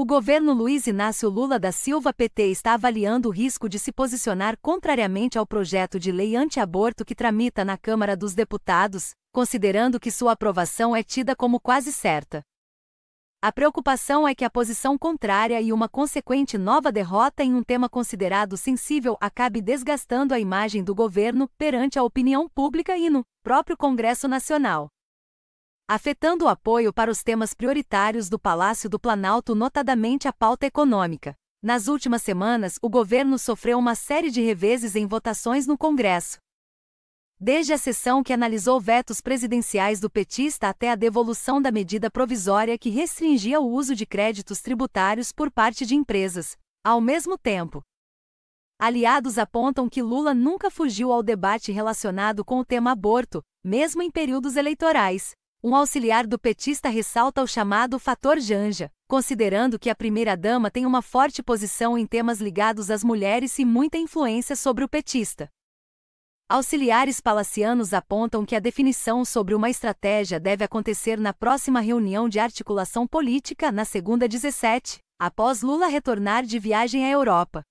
O governo Luiz Inácio Lula da Silva PT está avaliando o risco de se posicionar contrariamente ao projeto de lei anti-aborto que tramita na Câmara dos Deputados, considerando que sua aprovação é tida como quase certa. A preocupação é que a posição contrária e uma consequente nova derrota em um tema considerado sensível acabe desgastando a imagem do governo perante a opinião pública e no próprio Congresso Nacional afetando o apoio para os temas prioritários do Palácio do Planalto, notadamente a pauta econômica. Nas últimas semanas, o governo sofreu uma série de reveses em votações no Congresso. Desde a sessão que analisou vetos presidenciais do petista até a devolução da medida provisória que restringia o uso de créditos tributários por parte de empresas. Ao mesmo tempo, aliados apontam que Lula nunca fugiu ao debate relacionado com o tema aborto, mesmo em períodos eleitorais. Um auxiliar do petista ressalta o chamado fator Janja, considerando que a primeira-dama tem uma forte posição em temas ligados às mulheres e muita influência sobre o petista. Auxiliares palacianos apontam que a definição sobre uma estratégia deve acontecer na próxima reunião de articulação política, na segunda 17, após Lula retornar de viagem à Europa.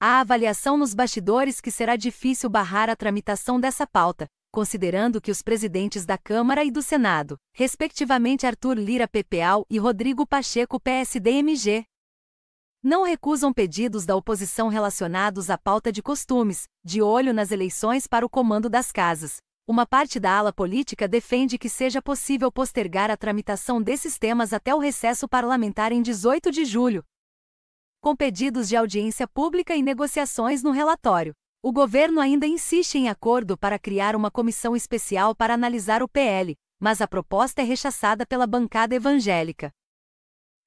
Há avaliação nos bastidores que será difícil barrar a tramitação dessa pauta, considerando que os presidentes da Câmara e do Senado, respectivamente Arthur Lira PPAL e Rodrigo Pacheco PSDMG, não recusam pedidos da oposição relacionados à pauta de costumes, de olho nas eleições para o comando das casas. Uma parte da ala política defende que seja possível postergar a tramitação desses temas até o recesso parlamentar em 18 de julho, com pedidos de audiência pública e negociações no relatório. O governo ainda insiste em acordo para criar uma comissão especial para analisar o PL, mas a proposta é rechaçada pela bancada evangélica.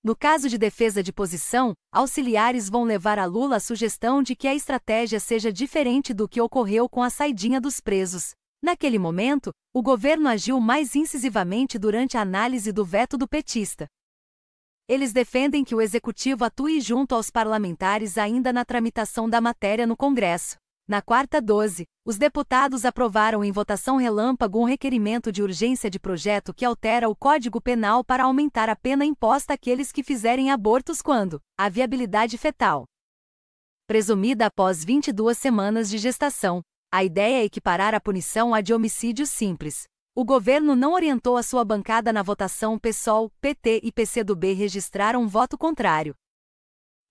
No caso de defesa de posição, auxiliares vão levar a Lula a sugestão de que a estratégia seja diferente do que ocorreu com a saidinha dos presos. Naquele momento, o governo agiu mais incisivamente durante a análise do veto do petista. Eles defendem que o executivo atue junto aos parlamentares ainda na tramitação da matéria no Congresso. Na quarta 12, os deputados aprovaram em votação relâmpago um requerimento de urgência de projeto que altera o Código Penal para aumentar a pena imposta àqueles que fizerem abortos quando a viabilidade fetal presumida após 22 semanas de gestação. A ideia é equiparar a punição à de homicídio simples. O governo não orientou a sua bancada na votação, PSOL, PT e PCdoB registraram um voto contrário.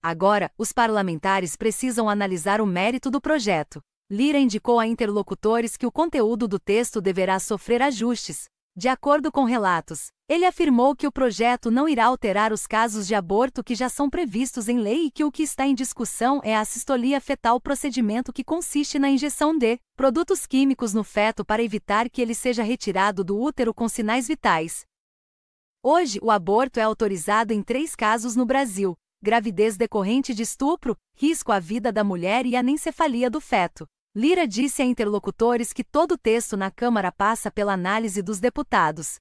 Agora, os parlamentares precisam analisar o mérito do projeto. Lira indicou a interlocutores que o conteúdo do texto deverá sofrer ajustes. De acordo com relatos, ele afirmou que o projeto não irá alterar os casos de aborto que já são previstos em lei e que o que está em discussão é a sistolia fetal, procedimento que consiste na injeção de produtos químicos no feto para evitar que ele seja retirado do útero com sinais vitais. Hoje, o aborto é autorizado em três casos no Brasil: gravidez decorrente de estupro, risco à vida da mulher e anencefalia do feto. Lira disse a interlocutores que todo o texto na Câmara passa pela análise dos deputados.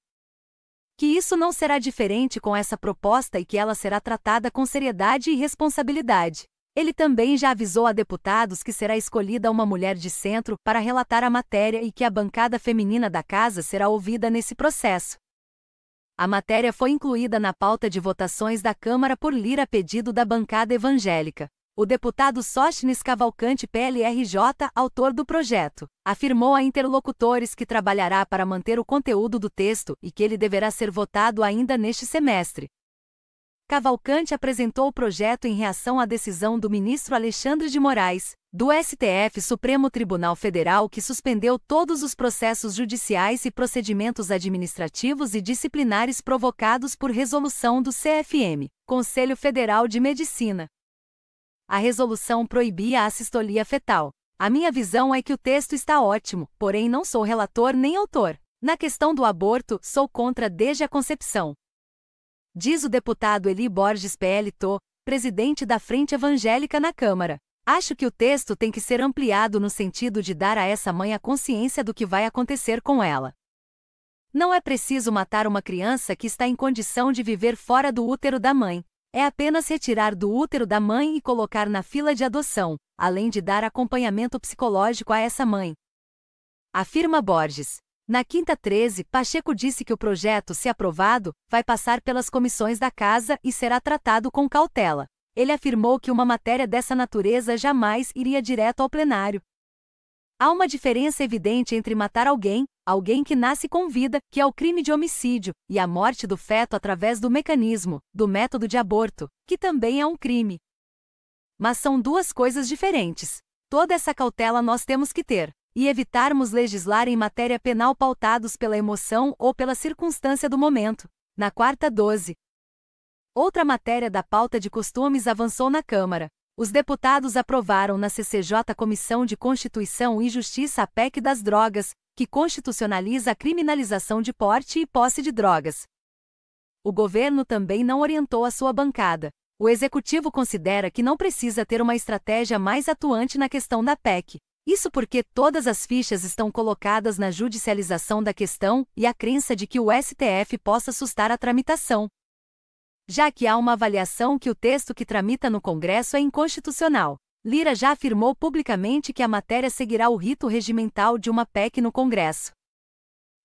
Que isso não será diferente com essa proposta e que ela será tratada com seriedade e responsabilidade. Ele também já avisou a deputados que será escolhida uma mulher de centro para relatar a matéria e que a bancada feminina da casa será ouvida nesse processo. A matéria foi incluída na pauta de votações da Câmara por Lira a pedido da bancada evangélica. O deputado Sóstenes Cavalcante PLRJ, autor do projeto, afirmou a interlocutores que trabalhará para manter o conteúdo do texto e que ele deverá ser votado ainda neste semestre. Cavalcante apresentou o projeto em reação à decisão do ministro Alexandre de Moraes, do STF Supremo Tribunal Federal que suspendeu todos os processos judiciais e procedimentos administrativos e disciplinares provocados por resolução do CFM, Conselho Federal de Medicina. A resolução proibia a assistolia fetal. A minha visão é que o texto está ótimo, porém não sou relator nem autor. Na questão do aborto, sou contra desde a concepção. Diz o deputado Eli Borges PLTO, presidente da Frente Evangélica na Câmara. Acho que o texto tem que ser ampliado no sentido de dar a essa mãe a consciência do que vai acontecer com ela. Não é preciso matar uma criança que está em condição de viver fora do útero da mãe. É apenas retirar do útero da mãe e colocar na fila de adoção, além de dar acompanhamento psicológico a essa mãe. Afirma Borges. Na quinta 13, Pacheco disse que o projeto, se aprovado, vai passar pelas comissões da casa e será tratado com cautela ele afirmou que uma matéria dessa natureza jamais iria direto ao plenário. Há uma diferença evidente entre matar alguém, alguém que nasce com vida, que é o crime de homicídio, e a morte do feto através do mecanismo, do método de aborto, que também é um crime. Mas são duas coisas diferentes. Toda essa cautela nós temos que ter, e evitarmos legislar em matéria penal pautados pela emoção ou pela circunstância do momento. Na quarta 12, Outra matéria da pauta de costumes avançou na Câmara. Os deputados aprovaram na CCJ Comissão de Constituição e Justiça a PEC das drogas, que constitucionaliza a criminalização de porte e posse de drogas. O governo também não orientou a sua bancada. O executivo considera que não precisa ter uma estratégia mais atuante na questão da PEC. Isso porque todas as fichas estão colocadas na judicialização da questão e a crença de que o STF possa assustar a tramitação já que há uma avaliação que o texto que tramita no Congresso é inconstitucional. Lira já afirmou publicamente que a matéria seguirá o rito regimental de uma PEC no Congresso.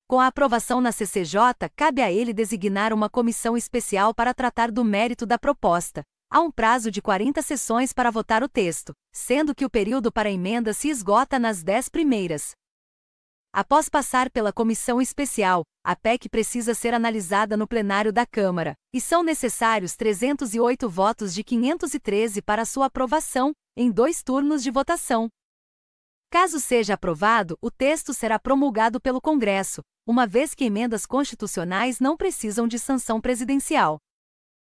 Com a aprovação na CCJ, cabe a ele designar uma comissão especial para tratar do mérito da proposta. Há um prazo de 40 sessões para votar o texto, sendo que o período para emendas se esgota nas 10 primeiras. Após passar pela comissão especial, a PEC precisa ser analisada no plenário da Câmara, e são necessários 308 votos de 513 para sua aprovação, em dois turnos de votação. Caso seja aprovado, o texto será promulgado pelo Congresso, uma vez que emendas constitucionais não precisam de sanção presidencial.